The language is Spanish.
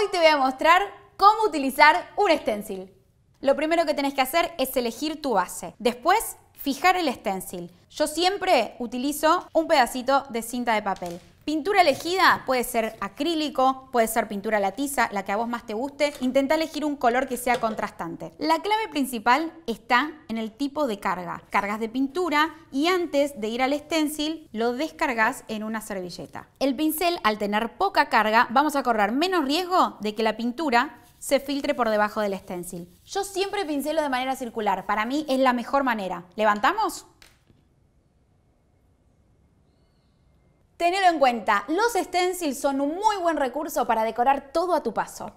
Hoy te voy a mostrar cómo utilizar un stencil. Lo primero que tenés que hacer es elegir tu base. Después, fijar el stencil. Yo siempre utilizo un pedacito de cinta de papel. Pintura elegida puede ser acrílico, puede ser pintura latiza, la que a vos más te guste. Intenta elegir un color que sea contrastante. La clave principal está en el tipo de carga. Cargas de pintura y antes de ir al stencil lo descargas en una servilleta. El pincel al tener poca carga vamos a correr menos riesgo de que la pintura se filtre por debajo del stencil. Yo siempre pincelo de manera circular, para mí es la mejor manera. ¿Levantamos? Tenelo en cuenta, los stencils son un muy buen recurso para decorar todo a tu paso.